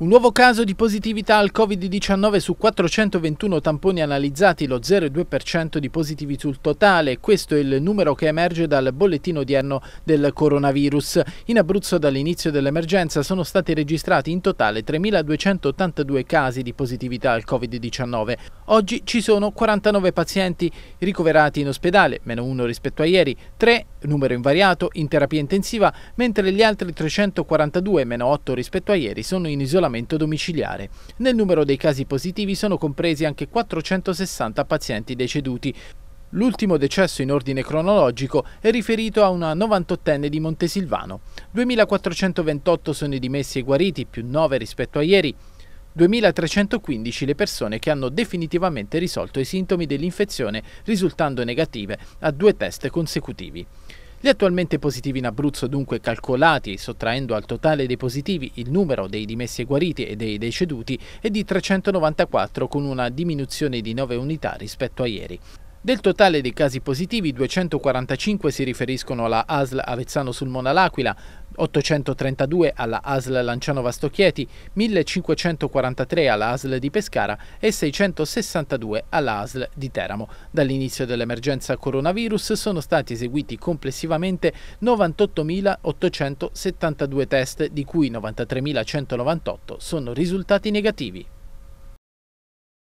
Un nuovo caso di positività al Covid-19 su 421 tamponi analizzati, lo 0,2% di positivi sul totale. Questo è il numero che emerge dal bollettino odierno del coronavirus. In Abruzzo dall'inizio dell'emergenza sono stati registrati in totale 3.282 casi di positività al Covid-19. Oggi ci sono 49 pazienti ricoverati in ospedale, meno uno rispetto a ieri, 3 numero invariato in terapia intensiva, mentre gli altri 342, meno 8 rispetto a ieri, sono in isolamento domiciliare. Nel numero dei casi positivi sono compresi anche 460 pazienti deceduti, L'ultimo decesso in ordine cronologico è riferito a una 98enne di Montesilvano. 2.428 sono i dimessi e guariti, più 9 rispetto a ieri. 2.315 le persone che hanno definitivamente risolto i sintomi dell'infezione risultando negative a due test consecutivi. Gli attualmente positivi in Abruzzo dunque calcolati, sottraendo al totale dei positivi il numero dei dimessi e guariti e dei deceduti, è di 394 con una diminuzione di 9 unità rispetto a ieri. Del totale dei casi positivi, 245 si riferiscono alla ASL Avezzano sul Mona L'Aquila, 832 alla ASL Lanciano Vastochieti, 1543 alla ASL di Pescara e 662 alla ASL di Teramo. Dall'inizio dell'emergenza coronavirus sono stati eseguiti complessivamente 98.872 test, di cui 93.198 sono risultati negativi.